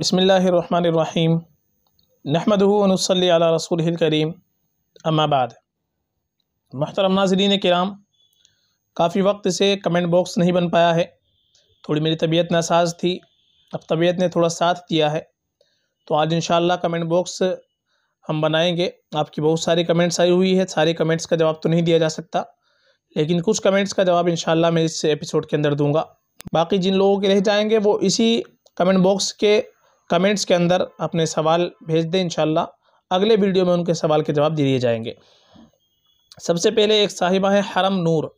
बसमीम नहमदनसली रसूल करीम अम्माबाद महतरम नाजरीन कराम काफ़ी वक्त से कमेंट बॉक्स नहीं बन पाया है थोड़ी मेरी तबीयत नासाज थी अब तबीयत ने थोड़ा साथ दिया है तो आज इन कमेंट बॉक्स हम बनाएंगे आपकी बहुत सारी कमेंट्स आई हुई है सारे कमेंट्स का जवाब तो नहीं दिया जा सकता लेकिन कुछ कमेंट्स का जवाब इन मैं इस एपिसोड के अंदर दूंगा बाकी जिन लोगों के रह जाएंगे वो इसी कमेंट बॉक्स के कमेंट्स के अंदर अपने सवाल भेज दें इन अगले वीडियो में उनके सवाल के जवाब दिए जाएंगे सबसे पहले एक साहिबा है हरम नूर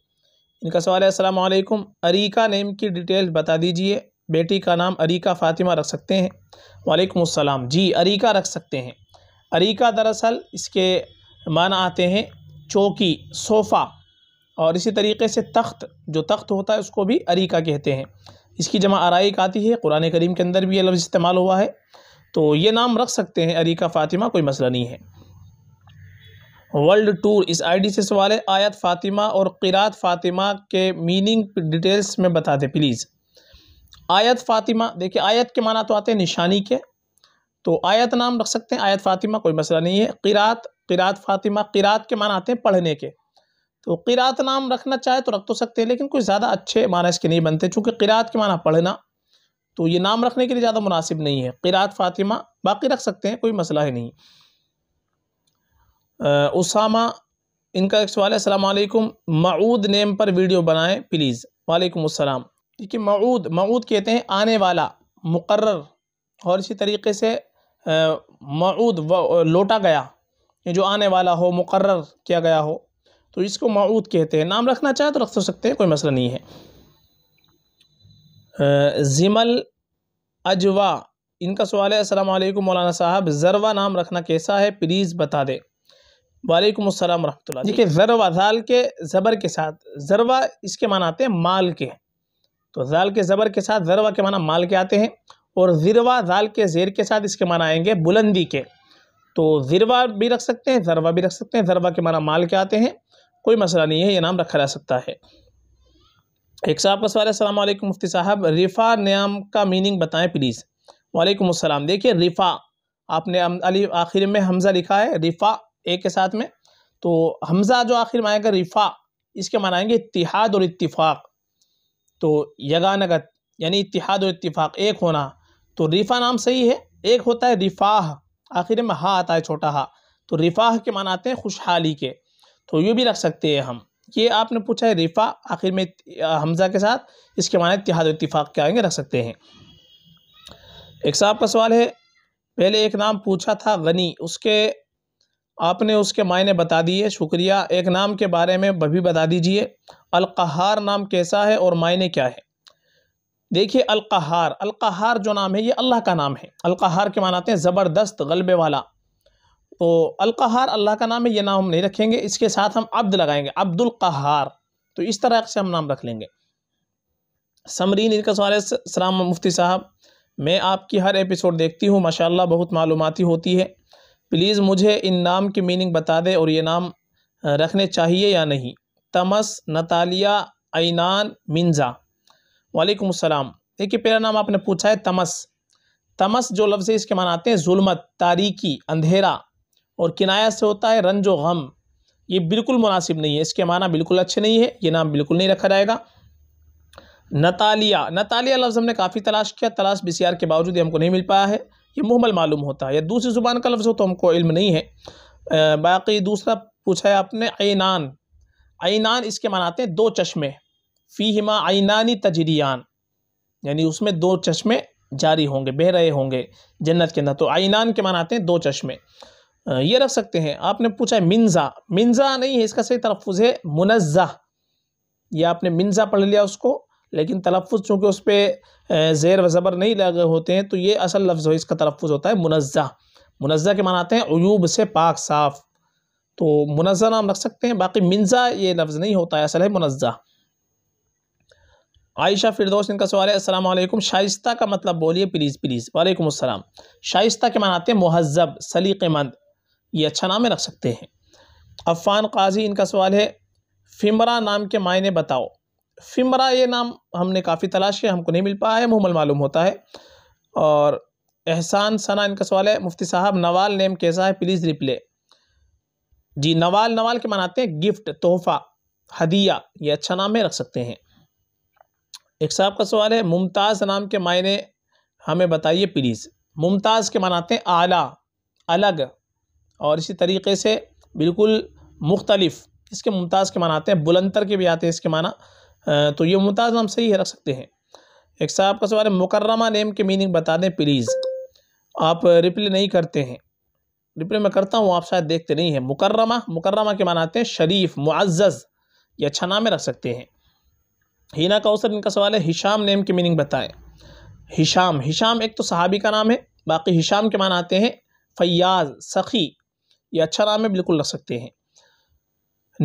इनका सवाल है वालेकुम अरीका नेम की डिटेल बता दीजिए बेटी का नाम अरीका फ़ातिमा रख सकते हैं वालेकुम अस्सलाम जी अरीका रख सकते हैं अरीका दरअसल इसके माना आते हैं चौकी सोफ़ा और इसी तरीके से तख्त जो तख्त होता है उसको भी अरीका कहते हैं इसकी जमा आराइक आती है कुरान करीम के अंदर भी ये लफ्ज़ इस्तेमाल हुआ है तो ये नाम रख सकते हैं अरीका फ़ातिमा कोई मसला नहीं है वर्ल्ड टूर इस आईडी से सवाल है आयत फ़ातिमा और किरात फ़ातिमा के मीनिंग डिटेल्स में बता दें प्लीज़ आयत फ़ातिमा देखिए आयत के माना तो आते हैं निशानी के तो आयत नाम रख सकते हैं आयत फ़ातिमा कोई मसला नहीं है किरात क़रात फ़ातिमा किरात के माना आते हैं पढ़ने के तो किरात नाम रखना चाहे तो रख तो सकते हैं लेकिन कुछ ज़्यादा अच्छे माना इसके नहीं बनते चूँकि किरात के माना पढ़ना तो ये नाम रखने के लिए ज़्यादा मुनासिब नहीं है किरात फ़ातिमा बाकी रख सकते हैं कोई मसला ही नहीं उसामा इनका एक सवाल है असलम मऊद नेम पर वीडियो बनाएं प्लीज़ वालेकुम अस्सलाम है मऊद मऊद कहते हैं आने वाला मुकर्र और इसी तरीके से मऊद लौटा गया ये जो आने वाला हो मुकर्र किया गया हो तो इसको माऊद कहते हैं नाम रखना चाहे तो रख तो सकते हैं कोई मसला नहीं है ज़िमल अजवा इनका सवाल है वालेकुम मौलाना साहब ज़रवा नाम रखना कैसा है प्लीज़ बता दें वालेकुम अस्सलाम रहमतुल्लाह देखिए ज़रवा जाल के ज़बर के साथ ज़रवा इसके माना आते हैं माल के तो जाल के ज़बर के साथ ज़रवा के माना माल के आते हैं और ज़िरवा जाल के ज़ेर के साथ इसके माना आएंगे बुलंदी के तो ज़िरवा भी रख सकते हैं ज़रवा भी रख सकते हैं ज़रवा के माना माल के आते हैं कोई मसला नहीं है ये नाम रखा जा सकता है एक साहब का सवाल असल मुफ्ती साहब रिफ़ा नाम का मीनिंग बताएं प्लीज़ वालेकुम अस्सलाम देखिए रिफ़ा आपने अली आखिर में हमज़ा लिखा है रिफ़ा एक के साथ में तो हमज़ा जो आखिर में आएगा रिफ़ा इसके माना आएंगे इतिहाद और इतफाक़ तो यगानगत यानी इतिहाद और इतफाक़ एक होना तो रिफ़ा नाम सही है एक होता है रिफ़ाह आखिर में हा आता है छोटा हा तो रिफ़ाह के माना आते हैं खुशहाली के तो यूँ भी रख सकते हैं हम ये आपने पूछा है रिफा आखिर में हमजा के साथ इसके माने इतिहाद इतफाक़ के आएंगे रख सकते हैं एक साहब का सवाल है पहले एक नाम पूछा था गनी उसके आपने उसके मायने बता दिए शुक्रिया एक नाम के बारे में भी बता दीजिए अलकहार नाम कैसा है और मायने क्या है देखिए अलकहार अलकहार जो नाम है ये अल्लाह का नाम है अलकहार के मानाते हैं ज़बरदस्त गलबे वाला तो अलकहार अल्लाह का नाम है ये नाम हम नहीं रखेंगे इसके साथ हम अब्द लगाएंगे अब्दुल कहार तो इस तरह से हम नाम रख लेंगे समरीन इनका सवाल सलाम मुफ्ती साहब मैं आपकी हर एपिसोड देखती हूँ माशाल्लाह बहुत मालूमती होती है प्लीज़ मुझे इन नाम की मीनिंग बता दें और ये नाम रखने चाहिए या नहीं तमस नतालिया ऐनान मिन्ज़ा वालेकुम अस्सलाम देखिए पहला नाम आपने पूछा है तमस तमस जो लफ्ज़ है इसके मान आते हैं जुलमत तारीकी अंधेरा और किनाया से होता है रंज व गम ये बिल्कुल मुनासिब नहीं है इसके माना बिल्कुल अच्छे नहीं है ये नाम बिल्कुल नहीं रखा जाएगा नतालिया नतालिया लफ्ज़ हमने काफ़ी तलाश किया तलाश बी के बावजूद हमको नहीं मिल पाया है ये मुहमल मालूम होता है या दूसरी ज़ुबान का लफ्ज़ हो तो हमको इल्म नहीं है बाकी दूसरा पूछा है आपने ऐनान ऐनान इसके मनाते हैं दो चश्मे फ़ी हिमा ऐनानी तजरियान यानी उसमें दो चश्मे जारी होंगे बह रहे होंगे जन्नत के अंदर तो आइनान के मनाते हैं दो चश्मे ये रख सकते हैं आपने पूछा है मिन्ज़ा मिन्ज़ा नहीं है इसका सही तलफ़ है मुनज़ा यह आपने मिन्ज़ा पढ़ लिया उसको लेकिन तलफ़ चूँकि उस पर ज़ेर व ज़बर नहीं लगे होते हैं तो ये असल लफ्ज़ हो इसका तलफ़ होता है मुनज़ा मुनज़ा के मान आते हैं अयूब से पाक साफ़ तो मुनज़ा नाम रख सकते हैं बाकी मिन्ज़ा ये लफ्ज़ नहीं होता है असल है मुनज़ा आयशा फिरदौस इनका सवाल है अस्सलाम वालेकुम शाइस्ता का मतलब बोलिए प्लीज़ प्लीज़ वालेकुम अस्सलाम शाइस्ता के मनाते हैं महजब सलीक़ेमंद ये अच्छा नाम रख सकते हैं अफ़ान काजी इनका सवाल है फिमरा नाम के मायने बताओ फिमरा ये नाम हमने काफ़ी तलाश किया हमको नहीं मिल पाया है मुहमल मालूम होता है और एहसान सना इनका सवाल है मुफ्ती साहब नवाल नेम कैसा है प्लीज़ रिप्ले जी नवाल नवाल के मनाते हैं गिफ्ट तोहफ़ा हदिया ये अच्छा नाम है रख सकते हैं एक साहब का सवाल है मुमताज़ नाम के मायने हमें बताइए प्लीज़ मुमताज़ के मनाते हैं आला अलग और इसी तरीके से बिल्कुल मुख्तलिफ इसके मुमताज़ के माना आते हैं बुलंदर के भी आते हैं इसके माना तो ये मुमताज़ नाम सही रख सकते हैं एक साहब का सवाल है मुकर्रमा नेम के मीनिंग बता दें प्लीज़ आप रिप्ले नहीं करते हैं रिप्ले मैं करता हूँ आप शायद देखते नहीं हैं मुकर्रमा मुकर्रमा के आते हैं शरीफ मुआज़ ये अच्छा नाम रख सकते हैं हीना कौसर इनका सवाल है हिशाम नेम की मीनिंग बताएं हिशाम हिशाम एक तो सहाबी का नाम है बाकी हिशाम के मान आते हैं फयाज सखी ये अच्छा नाम है बिल्कुल रख सकते हैं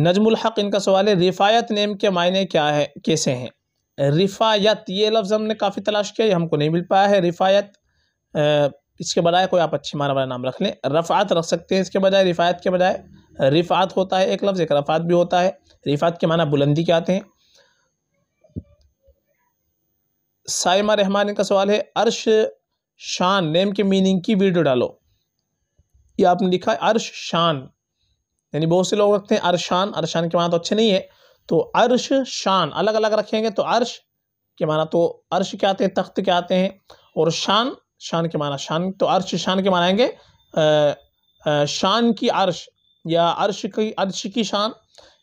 नजमुल हक इनका सवाल है रिफायत नेम के मायने क्या है कैसे हैं रिफायत ये लफ्ज़ हमने काफ़ी तलाश किया ये हमको नहीं मिल पाया है रिफायत इसके बजाय कोई आप अच्छी माना वाला नाम रख लें रफ़ात रख सकते हैं इसके बजाय रिफायत के बजाय रिफात होता है एक लफ्ज़ एक रफ़ात भी होता है रिफात के माना बुलंदी के आते हैं साइमा रहमान इनका सवाल है अर्श शान नेम के मीनिंग की वीडियो डालो ये आपने लिखा है अर्श शान यानी बहुत से लोग रखते हैं अरशान अरशान के माना तो अच्छे नहीं है तो अर्श शान अलग अलग रखेंगे तो अर्श के माना तो अर्श के आते हैं तख्त के आते हैं और शान शान के माना शान तो अर्श शान के मानाएंगे शान की अर्श या अर्श की अर्श की शान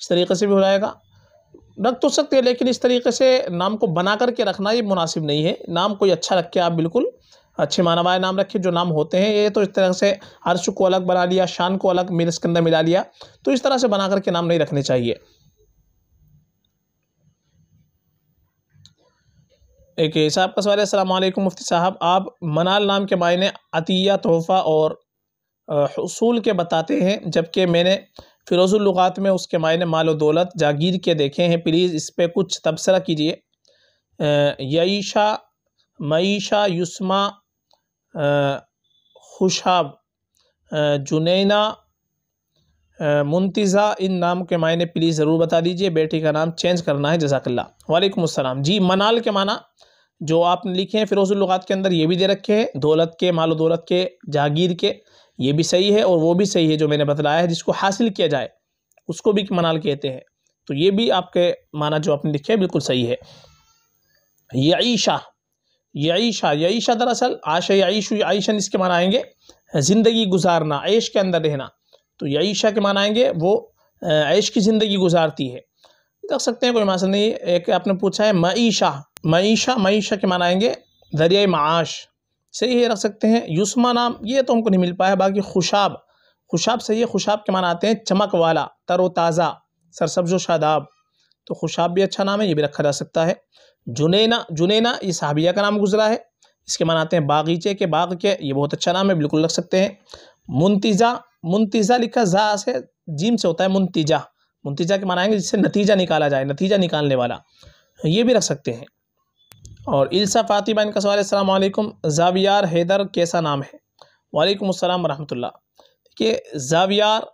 इस तरीके से भी हो जाएगा रख तो सकते हैं लेकिन इस तरीके से नाम को बना करके रखना ये मुनासिब नहीं है नाम कोई अच्छा रख के आप बिल्कुल अच्छे मानवाए नाम रखे जो नाम होते हैं ये तो इस तरह से अर्श को अलग बना लिया शान को अलग मिल के अंदर मिला लिया तो इस तरह से बना करके नाम नहीं रखने चाहिए एक साहब का सवाल असल मुफ्ती साहब आप मनाल नाम के मायने अतिया तोहफ़ा और हसूल के बताते हैं जबकि मैंने फ़िरोज़ुल्लुगात में उसके मायने माल दौलत जागीर के देखे हैं प्लीज़ इस पर कुछ तबसरा कीजिए यईशा मईशा युस्मा खुशाब जुनैना मुंतज़ा इन नाम के मायने प्लीज़ ज़रूर बता दीजिए बेटी का नाम चेंज करना है जजाकल्ला वालेकुम अस्सलाम जी मनाल के माना जो आपने लिखे हैं फ़िरोज़ुल्लुगात के अंदर ये भी दे रखे हैं दौलत के माल दौलत के जागीर के ये भी सही है और वो भी सही है जो मैंने बतलाया है जिसको हासिल किया जाए उसको भी मनाल कहते हैं तो ये भी आपके माना जो आपने लिखे हैं बिल्कुल सही है यईशा यईशा यईशा दरअसल आशा यईश आयशन इसके माना आएंगे ज़िंदगी गुजारना ऐश के अंदर रहना तो यईशा के माना आएंगे वो ऐश की ज़िंदगी गुजारती है देख सकते हैं कोई मसल नहीं एक आपने पूछा है मईशा मईशा मईशा के माना आएंगे दरिया माश सही है रख सकते हैं युस्मा नाम ये तो हमको नहीं मिल पाया बाकी खुशाब खुशाब सही है खुशाब के माना आते हैं चमक वाला तरोताज़ा सरसब्जो शादाब तो खुशाब भी अच्छा नाम है ये भी रखा जा सकता है जुनेना जुनैना ये साहबिया का नाम गुजरा है इसके मान आते हैं बागीचे के बाग के ये बहुत अच्छा नाम है बिल्कुल लग सकते हैं मुंतज़ा मुंतज़ा लिखा जा से जीम से होता है मुंतज़ा मुंतज़ा के मनाएंगे जिससे नतीजा निकाला जाए नतीजा निकालने वाला ये भी रख सकते हैं और इल्सा फ़ातिमा इनका सवाल अलैक्म जावियार हैदर कैसा नाम है वालेकुम अस्सलाम रहमतुल्लाह देखिए जावियार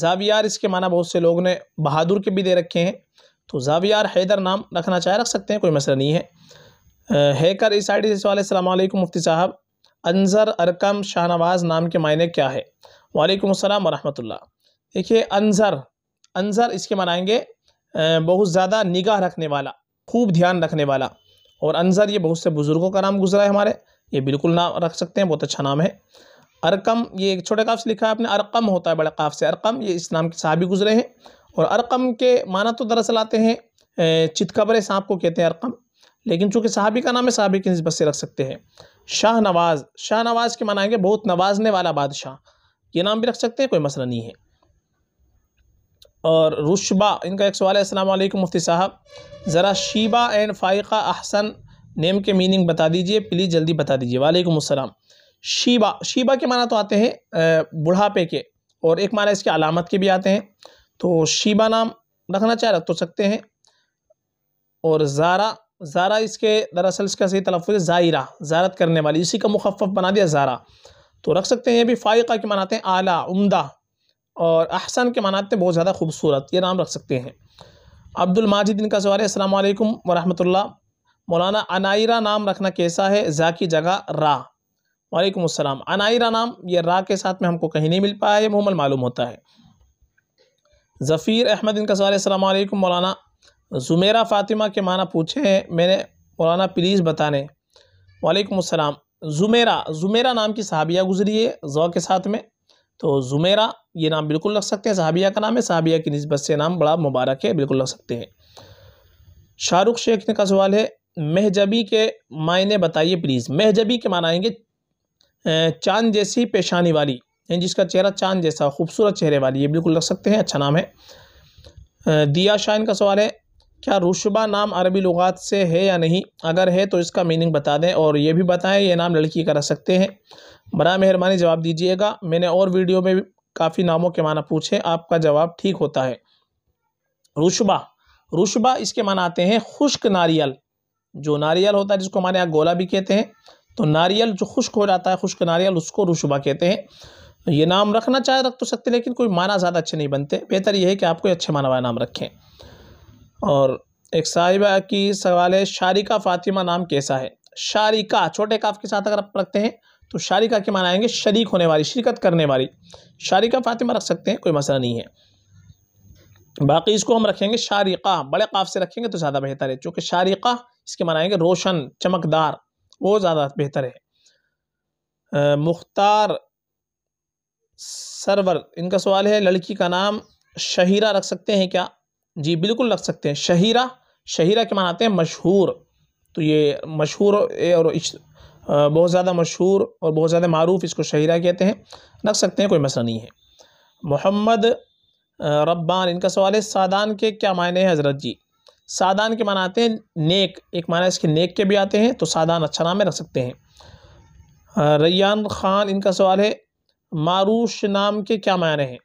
जावियार इसके माना बहुत से लोगों ने बहादुर के भी दे रखे हैं तो जावियार हैदर नाम रखना चाहे रख सकते हैं कोई मसला नहीं है हैकर इस आई डी से वाले अलैक्म मुफ्ती साहब अनजर अरकम शाहनवाज़ नाम के मायने क्या है वालेकुम अस्सलाम देखिए अनजर अनजर इसके मनाएँगे बहुत ज़्यादा निगाह रखने वाला खूब ध्यान रखने वाला और अनजर ये बहुत से बुज़ुर्गों का नाम गुजरा है हमारे ये बिल्कुल नाम रख सकते हैं बहुत अच्छा नाम है अरकम ये एक छोटे काफ से लिखा है आपने अरकम होता है बड़े काफ से अरकम ये इस नाम के साहबी गुजरे हैं और अरकम के माना तो दरअसल आते हैं चितकबरे सांप को कहते हैं अरकम लेकिन चूँकि साहबी का नाम है साहबी की नस्बत से रख सकते हैं शाह नवाज़ शाह नवाज़ के मनाएंगे बहुत नवाजने वाला बादशाह ये नाम भी रख सकते हैं कोई मसला नहीं है और रुशबा इनका एक सवाल है असलम मुफ्ती साहब ज़रा शीबा एंड फ़ाइका अहसन नेम के मीनिंग बता दीजिए प्लीज़ जल्दी बता दीजिए वालेकुम अस्सलाम शीबा शीबा के माना तो आते हैं बुढ़ापे के और एक माना इसके अलामत के भी आते हैं तो शिबा नाम रखना चाहे रख तो सकते हैं और ज़ारा ज़ारा इसके दरअसल इसका सही तलफ़ है ज़ायरा ज़ारत करने वाली इसी का मुखफ़ बना दिया ज़ारा तो रख सकते हैं ये भी फ़ायक़ा के मनाते हैं आला उम्दा और अहसन के मनाते हैं बहुत ज़्यादा खूबसूरत ये नाम रख सकते हैं अब्दुल माजिद इनका सवाल है अस्सलाम वालेकुम वरहमतुल्लाह मौलाना अनायरा नाम रखना कैसा है ज़ा की जगह रा वालेकुम अस्सलाम अनायरा नाम ये रा के साथ में हमको कहीं नहीं मिल पाया है मुमल मालूम होता है ज़फ़ीर अहमद इनका सवाल अल्लाम मौलाना ज़ुमेरा फ़ातिमा के माना पूछे हैं मैंने मौलाना प्लीज़ बताने वालेकुम अस्सलाम ज़ुमेरा ज़ुमेरा नाम की सहाबिया गुजरी है ज़ौ के साथ में तो ज़ुमेरा ये नाम बिल्कुल रख सकते हैं सहाबिया का नाम है सहाबिया की नस्बत से नाम बड़ा मुबारक है बिल्कुल रख सकते हैं शाहरुख शेख ने का सवाल है महजबी के मायने बताइए प्लीज़ महजबी के माना आएंगे चांद जैसी पेशानी वाली यानी जिसका चेहरा चांद जैसा खूबसूरत चेहरे वाली ये बिल्कुल रख सकते हैं अच्छा नाम है दिया शाइन का सवाल है क्या रुशबा नाम अरबी लुगात से है या नहीं अगर है तो इसका मीनिंग बता दें और ये भी बताएं ये नाम लड़की का रख सकते हैं बड़ा मेहरबानी जवाब दीजिएगा मैंने और वीडियो में काफ़ी नामों के माना पूछे आपका जवाब ठीक होता है रुशबा रुशबा इसके माना आते हैं खुश्क नारियल जो नारियल होता है जिसको हमारे यहाँ गोला भी कहते हैं तो नारियल जो खुश्क हो जाता है खुश्क नारियल उसको रुशबा कहते हैं ये नाम रखना चाहे रख तो सकते लेकिन कोई माना ज़्यादा अच्छे नहीं बनते बेहतर ये है कि आप कोई अच्छे माना हुआ नाम रखें और एक साहिबा की सवाल है शारिका फ़ातिमा नाम कैसा है शारिका छोटे काफ के साथ अगर आप रखते हैं तो शारिका के माना आएंगे शरीक होने वाली शिरकत करने वाली शारिका फ़ातिमा रख सकते हैं कोई मसला नहीं है बाकी इसको हम रखेंगे शारिका बड़े काफ से रखेंगे तो ज़्यादा बेहतर है चूँकि शारिका इसके मनाएँगे रोशन चमकदार वो ज़्यादा बेहतर है मुख्तार सरवर इनका सवाल है लड़की का नाम शहीरा रख सकते हैं क्या जी बिल्कुल रख सकते हैं शहीरा शहीरा के मनाते हैं मशहूर तो ये मशहूर और बहुत ज़्यादा मशहूर और बहुत ज़्यादा मरूफ इसको शहीरा कहते हैं रख सकते हैं कोई मसला नहीं है मोहम्मद रब्बान इनका सवाल है सादान के क्या मायने हैं हज़रत जी सादान के माना आते हैं नेक एक माना इसके नेक के भी आते हैं तो सादान अच्छा नाम है रख सकते हैं रैयान ख़ान इनका सवाल है मारूश नाम के क्या मायने हैं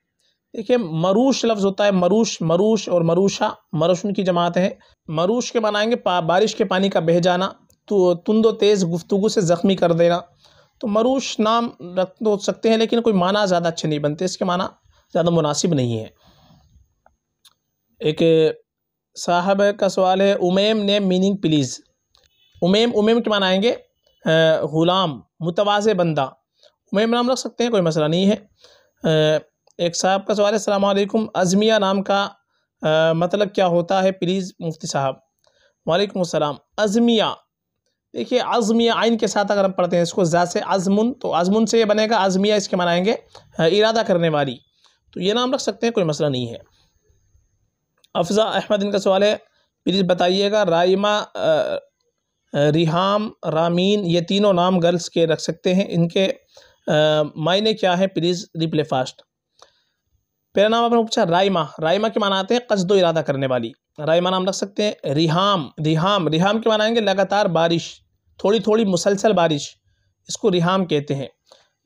देखिए मरूश लफ्ज़ होता है मरूश मरूश और मरूशा मरूश उनकी जमात है मरूश के बनाएंगे बारिश के पानी का बह जाना तो तुंदो तेज़ गुफ्तु से ज़ख्मी कर देना तो मरूश नाम रख तो सकते हैं लेकिन कोई माना ज़्यादा अच्छे नहीं बनते इसके माना ज़्यादा मुनासिब नहीं है एक साहब का सवाल है उमेम ने मीनिंग प्लीज़ उमेम उमेम के मनाएँगे ग़ुलाम मुतवाज़ बंदा मुहिम नाम रख सकते हैं कोई मसला नहीं है एक साहब का सवाल है सलामकुम अजमिया नाम का आ, मतलब क्या होता है प्लीज़ मुफ्ती साहब वालेकुम अस्सलाम अजमिया देखिए अजमिया आइन के साथ अगर हम पढ़ते हैं इसको ज़ा से तो अजमन से ये बनेगा अजमिया इसके मनाएंगे इरादा करने वाली तो ये नाम रख सकते हैं कोई मसला नहीं है अफज़ा अहमद इनका सवाल है प्लीज़ बताइएगा राइमा रिहाम रामीन ये तीनों नाम गर्ल्स के रख सकते हैं इनके मायने क्या है प्लीज़ रिप्ले फास्ट पहला नाम आपने पूछा रायमा रायमा के माना आते हैं कस्दो इरादा करने वाली रायमा नाम रख सकते हैं रिहाम रिहाम रिहाम के मानाएंगे लगातार बारिश थोड़ी थोड़ी मुसलसल बारिश इसको रिहाम कहते हैं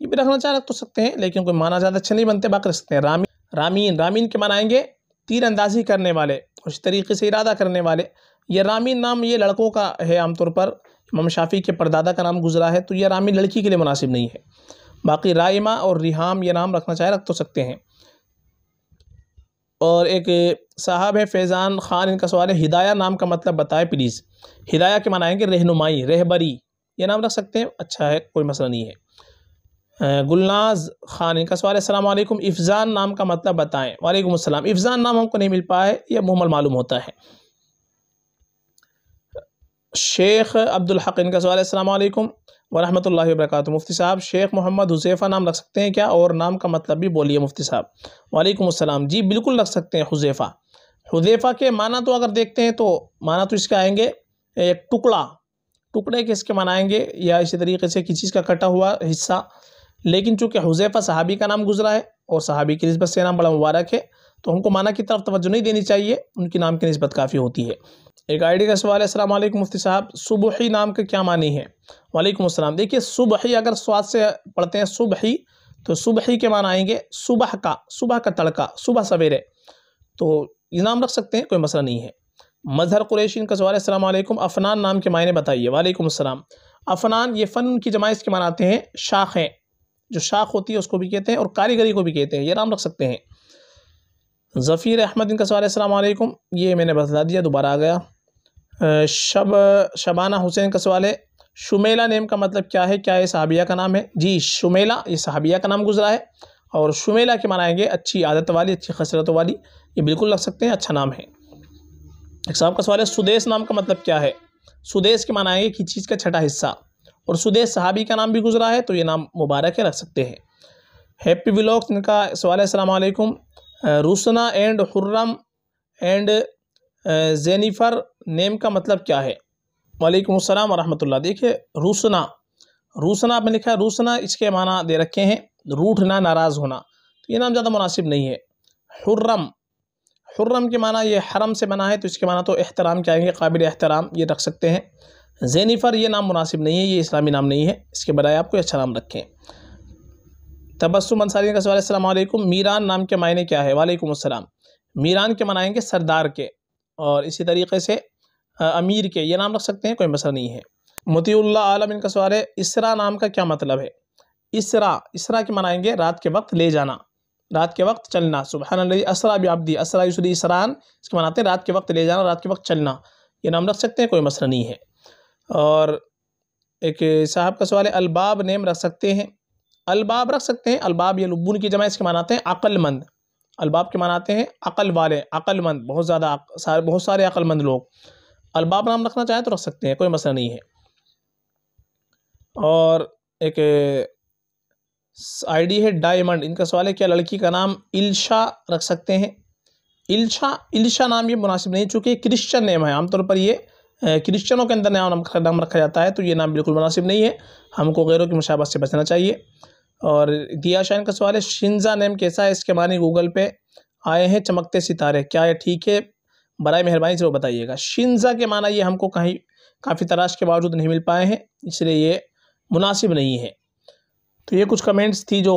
ये भी रखना चाह रख तो सकते हैं लेकिन कोई माना ज़्यादा अच्छे नहीं बनते बाकी रख सकते हैं रामी रामीन रामीन के मानाएंगे तीर अंदाजी करने वाले उस तरीके से इरादा करने वाले ये रामीन नाम ये लड़कों का है आमतौर पर इमाम शाफी के परदादा का नाम गुजरा है तो यह रामीन लड़की के लिए मुनासिब नहीं है बाकी रायमा और रिहाम ये नाम रखना चाहे रख तो सकते हैं और एक साहब है फैज़ान ख़ान इनका सवाल है हिदाया नाम का मतलब बताएं प्लीज़ हिदाया के माना रहनुमाई रहबरी ये नाम रख सकते हैं अच्छा है कोई मसला नहीं है गुलनाज खान इनका सवाल है अल्लाम इफ़ान नाम का मतलब बताएं वालेकुम अस्सलाम इफ़ान नाम हमको नहीं मिल पाया यह मुहमल मालूम होता है शेख अब्दुल हक इनका सवाल अल्लाम वरहमल वरक मुफ्ती साहब शेख मोहम्मद हुसैफ़ा नाम रख सकते हैं क्या और नाम का मतलब भी बोलिए मुफ्ती साहब वालेकुम अस्सलाम जी बिल्कुल रख सकते हैं हुजैफ़ा हुजैफ़ा के माना तो अगर देखते हैं तो माना तो इसके आएंगे एक टुकड़ा टुकड़े के इसके आएंगे या इसी तरीके से किसी चीज़ का कटा हुआ हिस्सा लेकिन चूँकि हुजैफ़ा साहबी का नाम गुजरा है और साहबी की नस्बत से नाम बड़ा मुबारक है तो हमको माना की तरफ तोज्जो नहीं देनी चाहिए उनके नाम की नस्बत काफ़ी होती है एक आईडी का सवाल है अस्सलाम मुफ्ती साहब सुबही नाम का क्या मानी है वालेकुम अस्सलाम देखिए सुबही अगर स्वाद से पढ़ते हैं सुबही तो सुबही के मान आएंगे सुबह का सुबह का तड़का सुबह सवेरे तो ये नाम रख सकते हैं कोई मसला नहीं है मजहर कुरेशी इनका सवाल अस्सलाम अफनान नाम के मायने बताइए वालेकुम अस्सलाम अफनान ये फ़न की के मान आते हैं शाखें जो शाख होती है उसको भी कहते हैं और कारीगरी को भी कहते हैं ये नाम रख सकते हैं ज़फ़ीर अहमद इनका सवाल अलैक्म ये मैंने बतला दिया दोबारा आ गया शब शबाना हुसैन का सवाल है शुमेला नेम का मतलब क्या है क्या ये सहाबिया का नाम है जी शुमेला ये सहाबिया का नाम गुजरा है और शुमेला के मनाएंगे अच्छी आदत वाली अच्छी खसरतों वाली ये बिल्कुल लग सकते हैं अच्छा नाम है एक साहब का सवाल है सुदेश नाम का मतलब क्या है सुदेश के मनाएंगे कि चीज़ का छठा हिस्सा और सुदेश सहाबी का नाम भी गुजरा है तो ये नाम मुबारक है रख सकते हैं हैप्पी विलोक्स इनका सवाल है अलैक्म Rusna and Hurram and Jennifer name का मतलब क्या है वालेकुम अस्सलाम वरहमतुल्लाह देखिए रूसना रूसना आपने लिखा है रूसना इसके माना दे रखे हैं रूठना नाराज़ होना तो ये नाम ज़्यादा मुनासिब नहीं है हुर्रम हुर्रम के माना ये हरम से बना है तो इसके माना तो एहतराम क्या है काबिल एहतराम ये रख सकते हैं जेनिफ़र ये नाम मुनासिब नहीं है ये इस्लामी नाम नहीं है इसके बजाय आपको अच्छा नाम रखें तबस्सुम अंसारी का सवाल असलम मीरान नाम के मायने क्या है वालेकुम अस्सलाम मीरान के मनाएंगे सरदार के और इसी तरीके से अमीर के ये नाम रख सकते हैं कोई मसला नहीं है मतील्ला आलम इनका सवाल है इसरा नाम का क्या मतलब है इसरा इसरा के मनाएंगे रात के वक्त ले जाना रात के वक्त चलना सुबह असरा भी दी असरा यूसरी इसरान इसके मनाते हैं रात के वक्त ले जाना रात के वक्त चलना ये नाम रख सकते हैं कोई मसला नहीं है और एक साहब का सवाल है अलबाब नेम रख सकते हैं अलबाब रख सकते हैं अलबाब या लुबुन की जमा इसके मानाते हैं अक्लमंद अलबाब के मानाते हैं अकल वाले अक्लमंद बहुत ज़्यादा सारे बहुत सारे अक्लमंद लोग अलबाब नाम रखना चाहें तो रख सकते हैं कोई मसला नहीं है और एक डी है डायमंड इनका सवाल है क्या लड़की का नाम इल्शा रख सकते हैं इल्शा इल्शा नाम ये मुनासिब नहीं चूँकि क्रिश्चन नेम है आमतौर पर ये क्रिश्चनों के अंदर नया नाम नाम रखा जाता है तो ये नाम बिल्कुल मुनासिब नहीं है हमको गैरों की मुशाबत से बचना चाहिए और दिया शाइन का सवाल है शिंजा नेम कैसा है इसके मानी गूगल पे आए हैं चमकते सितारे क्या ये ठीक है बर मेहरबानी से वो बताइएगा शिंजा के माना ये हमको कहीं काफ़ी तराश के बावजूद नहीं मिल पाए हैं इसलिए ये मुनासिब नहीं है तो ये कुछ कमेंट्स थी जो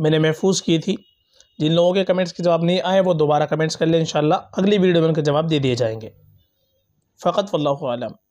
मैंने महफूज की थी जिन लोगों के कमेंट्स के जवाब नहीं आए वो दोबारा कमेंट्स कर लें इन अगली वीडियो में उनके जवाब दे दिए जाएंगे फ़कत वल्लम